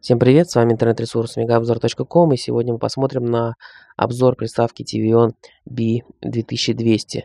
Всем привет, с вами интернет-ресурс megaobzor.com и сегодня мы посмотрим на обзор приставки TVON B2200.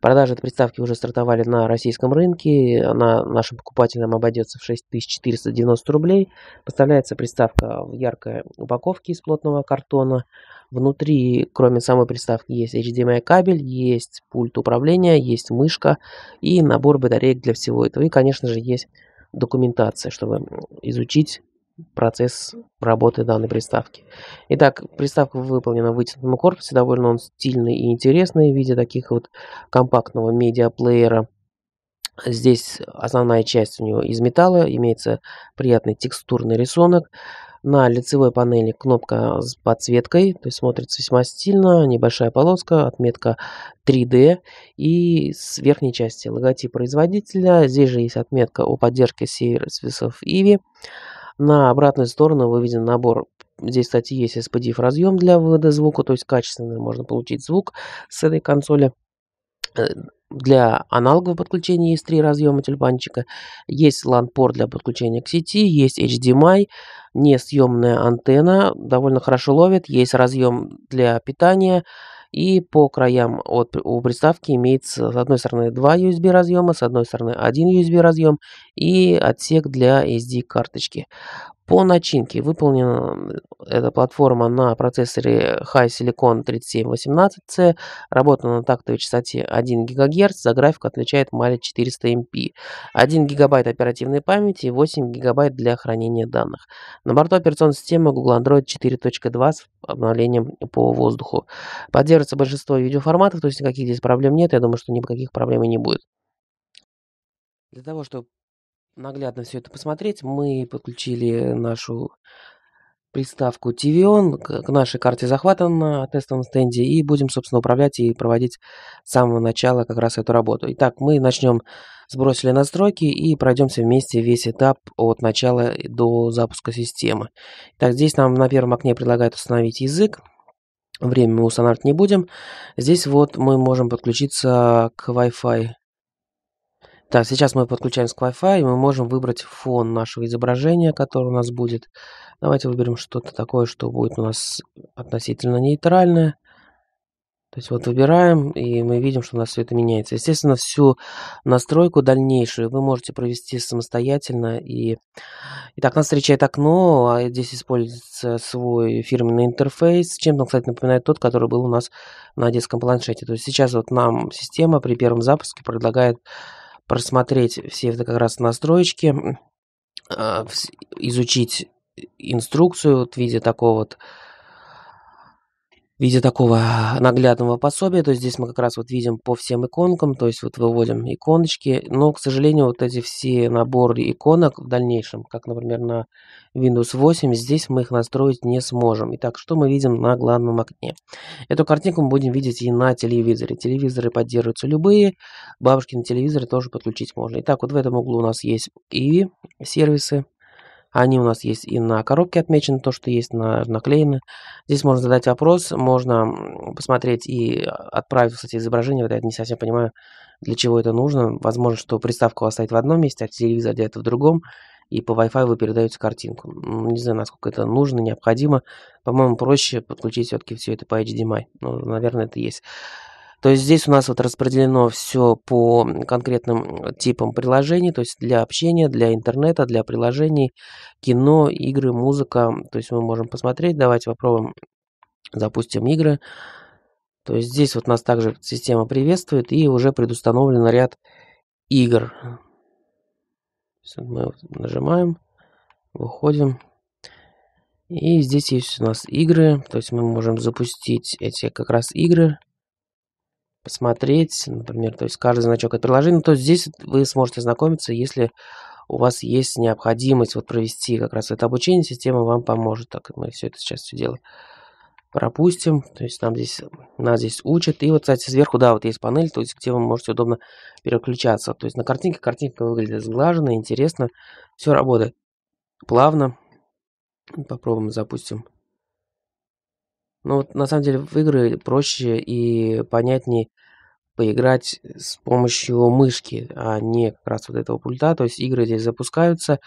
Продажи этой приставки уже стартовали на российском рынке, она нашим покупателям обойдется в 6490 рублей. Поставляется приставка в яркой упаковке из плотного картона. Внутри, кроме самой приставки, есть HDMI эм кабель, есть пульт управления, есть мышка и набор батареек для всего этого. И, конечно же, есть документация, чтобы изучить процесс работы данной приставки. Итак, приставка выполнена в вытянутом корпусе, довольно он стильный и интересный в виде таких вот компактного медиаплеера. Здесь основная часть у него из металла, имеется приятный текстурный рисунок. На лицевой панели кнопка с подсветкой, то есть смотрится весьма стильно, небольшая полоска, отметка 3D и с верхней части логотип производителя. Здесь же есть отметка о поддержке сервисов Иви. На обратную сторону выведен набор. Здесь, кстати, есть SPDIF-разъем для вывода звука, то есть качественный можно получить звук с этой консоли. Э, для аналогового подключения есть три разъема тюльпанчика. Есть LAN-порт для подключения к сети, есть HDMI, несъемная антенна, довольно хорошо ловит. Есть разъем для питания, и по краям от, у приставки имеется с одной стороны два USB разъема, с одной стороны один USB разъем и отсек для SD карточки. По начинке выполнена эта платформа на процессоре High Silicon 3718C, работала на тактовой частоте 1 ГГц, за график отвечает Mali 400 MP, 1 ГБ оперативной памяти и 8 ГБ для хранения данных. На борту операционной системы Google Android 4.2 с обновлением по воздуху. Поддерживается большинство видеоформатов, то есть никаких здесь проблем нет, я думаю, что никаких проблем и не будет. Для того, чтобы наглядно все это посмотреть, мы подключили нашу приставку TVON к нашей карте захвата на тестовом стенде и будем, собственно, управлять и проводить с самого начала как раз эту работу. Итак, мы начнем, сбросили настройки и пройдемся вместе весь этап от начала до запуска системы. так здесь нам на первом окне предлагают установить язык. Время мы устанавливать не будем. Здесь вот мы можем подключиться к Wi-Fi так, сейчас мы подключаемся к Wi-Fi, и мы можем выбрать фон нашего изображения, который у нас будет. Давайте выберем что-то такое, что будет у нас относительно нейтральное. То есть вот выбираем, и мы видим, что у нас все это меняется. Естественно, всю настройку дальнейшую вы можете провести самостоятельно. И... Итак, нас встречает окно, а здесь используется свой фирменный интерфейс. Чем-то, кстати, напоминает тот, который был у нас на детском планшете. То есть сейчас вот нам система при первом запуске предлагает просмотреть все это как раз настроечки, а, изучить инструкцию вот в виде такого вот в виде такого наглядного пособия, то есть здесь мы как раз вот видим по всем иконкам, то есть вот выводим иконочки, но, к сожалению, вот эти все наборы иконок в дальнейшем, как, например, на Windows 8, здесь мы их настроить не сможем. Итак, что мы видим на главном окне? Эту картинку мы будем видеть и на телевизоре. Телевизоры поддерживаются любые, бабушкины телевизоры тоже подключить можно. Итак, вот в этом углу у нас есть и сервисы, они у нас есть и на коробке отмечено, то, что есть на, наклеены. Здесь можно задать вопрос, можно посмотреть и а, отправить, кстати, изображение. Вот я не совсем понимаю, для чего это нужно. Возможно, что приставку у вас стоит в одном месте, а телевизор где-то в другом, и по Wi-Fi вы передаете картинку. Не знаю, насколько это нужно, необходимо. По-моему, проще подключить все-таки все это по HDMI. Эм ну, наверное, это есть. То есть здесь у нас вот распределено все по конкретным э, типам приложений, то есть для общения, для интернета, для приложений, кино, игры, музыка. То есть мы можем посмотреть, давайте попробуем, запустим игры. То есть здесь вот нас также система приветствует и уже предустановлен ряд игр. Мы нажимаем, выходим. И здесь есть у нас игры, то есть мы можем запустить эти как раз игры посмотреть, например, то есть каждый значок от приложение, ну, то здесь вы сможете знакомиться, если у вас есть необходимость вот провести как раз это обучение, система вам поможет. Так, мы все это сейчас все дело пропустим, то есть нам здесь, нас здесь учат, и вот, кстати, сверху, да, вот есть панель, то есть где вы можете удобно переключаться, то есть на картинке картинка выглядит сглаженно, интересно, все работает плавно, попробуем запустим но ну, вот на самом деле в игры проще и понятнее поиграть с помощью мышки, а не как раз вот этого пульта. То есть игры здесь запускаются.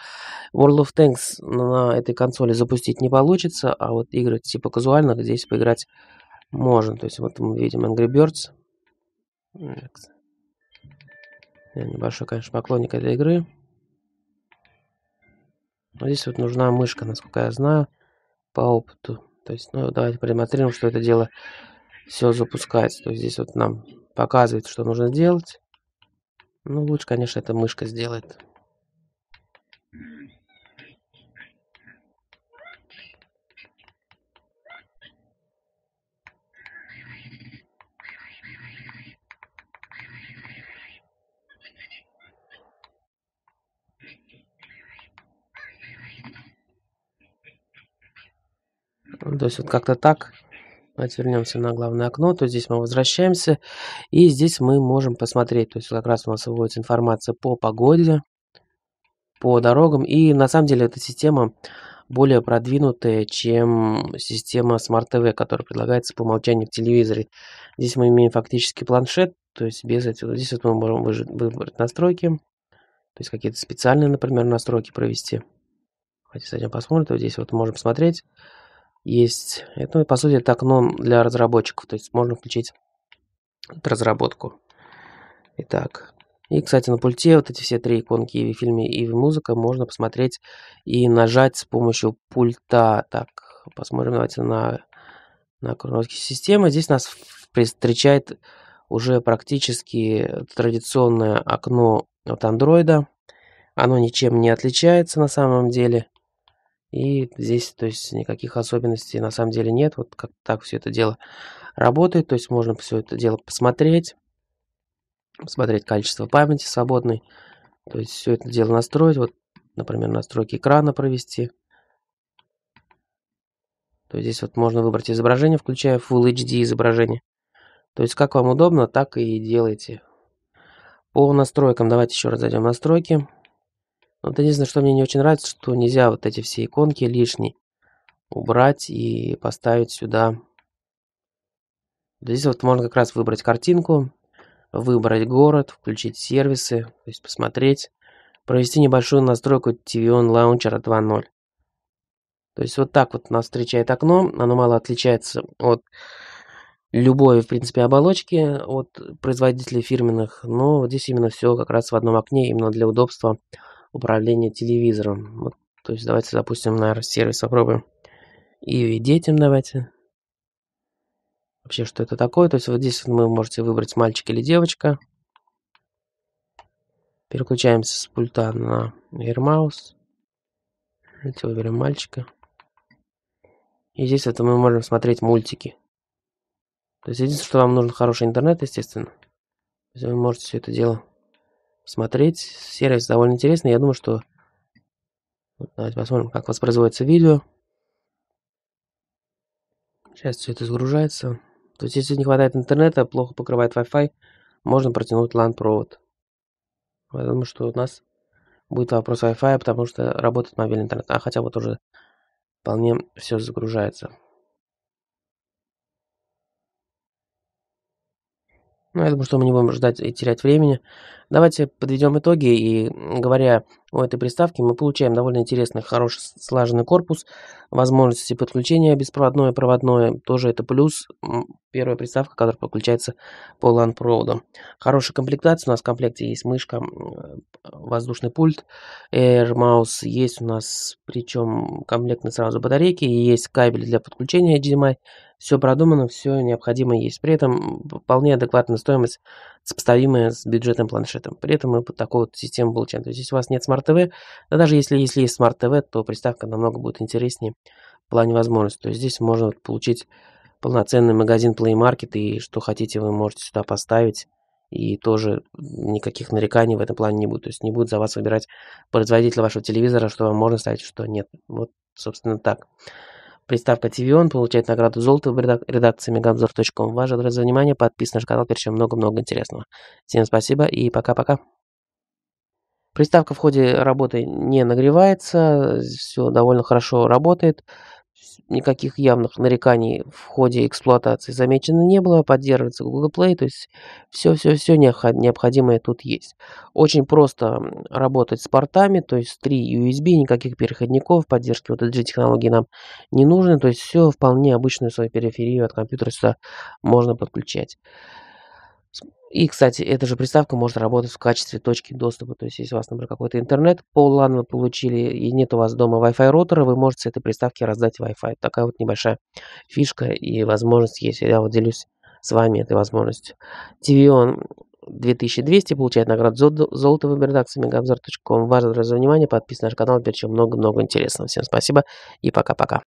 World of Tanks на этой консоли запустить не получится, а вот игры типа казуальных здесь поиграть можно. То есть вот мы видим Angry Birds. Я небольшой, конечно, поклонник этой игры. Но здесь вот нужна мышка, насколько я знаю, по опыту. То есть, ну, давайте продемонстрируем, что это дело все запускается. То есть здесь вот нам показывает, что нужно делать. Ну, лучше, конечно, эта мышка сделает. То есть вот как-то так. Давайте вернемся на главное окно. То есть здесь мы возвращаемся. И здесь мы можем посмотреть. То есть как раз у нас выводится информация по погоде, по дорогам. И на самом деле эта система более продвинутая, чем система Smart TV, которая предлагается по умолчанию в телевизоре. Здесь мы имеем фактически планшет, то есть без этого. Здесь вот мы можем выбрать настройки, то есть какие-то специальные, например, настройки провести. Давайте зайдем посмотрим, то здесь вот можем смотреть есть. Это, по сути, это окно для разработчиков, то есть можно включить разработку. Итак, и, кстати, на пульте вот эти все три иконки и в фильме, и в музыка можно посмотреть и нажать с помощью пульта. Так, посмотрим, давайте на, на кроновские системы. Здесь нас встречает уже практически традиционное окно от андроида. Оно ничем не отличается на самом деле. И здесь, то есть, никаких особенностей на самом деле нет. Вот как так все это дело работает. То есть, можно все это дело посмотреть. Посмотреть количество памяти свободной. То есть, все это дело настроить. Вот, например, настройки экрана провести. То есть, здесь вот можно выбрать изображение, включая Full HD изображение. То есть, как вам удобно, так и делайте. По настройкам давайте еще раз зайдем в настройки. Настройки. Вот единственное, что мне не очень нравится, что нельзя вот эти все иконки лишние убрать и поставить сюда. Здесь вот можно как раз выбрать картинку, выбрать город, включить сервисы, то есть посмотреть, провести небольшую настройку TVON Launcher 2.0. То есть вот так вот нас встречает окно, оно мало отличается от любой, в принципе, оболочки от производителей фирменных, но здесь именно все как раз в одном окне, именно для удобства управление телевизором. Вот, то есть давайте запустим, наверное, сервис попробуем. И детям давайте. Вообще, что это такое. То есть вот здесь вы можете выбрать мальчик или девочка. Переключаемся с пульта на Airmouse. Давайте выберем мальчика. И здесь это мы можем смотреть мультики. То есть единственное, что вам нужен хороший интернет, естественно. То есть вы можете все это дело смотреть. Сервис довольно интересный. Я думаю, что... Вот, давайте посмотрим, как воспроизводится видео. Сейчас все это загружается. То есть, если не хватает интернета, плохо покрывает Wi-Fi, можно протянуть LAN-провод. Я думаю, что у нас будет вопрос Wi-Fi, потому что работает мобильный интернет. А хотя вот уже вполне все загружается. Ну, я думаю, что мы не будем ждать и терять времени. Давайте подведем итоги. И говоря о этой приставке, мы получаем довольно интересный, хороший, слаженный корпус. Возможности подключения беспроводное, проводное. Тоже это плюс. Первая приставка, которая подключается по LAN-проводу. Хорошая комплектация. У нас в комплекте есть мышка, э, воздушный пульт, Air Mouse. Есть у нас, причем комплектные сразу батарейки. И есть кабель для подключения HDMI все продумано, все необходимое есть. При этом вполне адекватная стоимость, сопоставимая с бюджетным планшетом. При этом мы под такую вот систему получаем. То есть, если у вас нет смарт-ТВ, да даже если, если есть смарт-ТВ, то приставка намного будет интереснее в плане возможностей. То есть, здесь можно получить полноценный магазин Play Market, и что хотите, вы можете сюда поставить. И тоже никаких нареканий в этом плане не будет. То есть не будут за вас выбирать производителя вашего телевизора, что вам можно ставить, что нет. Вот, собственно, так. Приставка TV он получает награду «Золото» в редакции megamzor.com. Ваш адрес за внимание, подписывайтесь на наш канал, еще много-много интересного. Всем спасибо и пока-пока. Приставка в ходе работы не нагревается, все довольно хорошо работает никаких явных нареканий в ходе эксплуатации замечено не было, поддерживается Google Play, то есть все-все-все необходимое тут есть. Очень просто работать с портами, то есть 3 USB, никаких переходников, поддержки вот этой технологии нам не нужно, то есть все вполне обычную свою периферию от компьютера сюда можно подключать. И, кстати, эта же приставка может работать в качестве точки доступа. То есть, если у вас, например, какой-то интернет по LAN вы получили и нет у вас дома Wi-Fi роутера, вы можете с этой приставки раздать Wi-Fi. Такая вот небольшая фишка и возможность есть. Я вот делюсь с вами этой возможностью. TVON 2200 получает награду золото в редакции мегаобзор.ком. Важно за внимание, подписывайтесь на наш канал, перечем много-много интересного. Всем спасибо и пока-пока.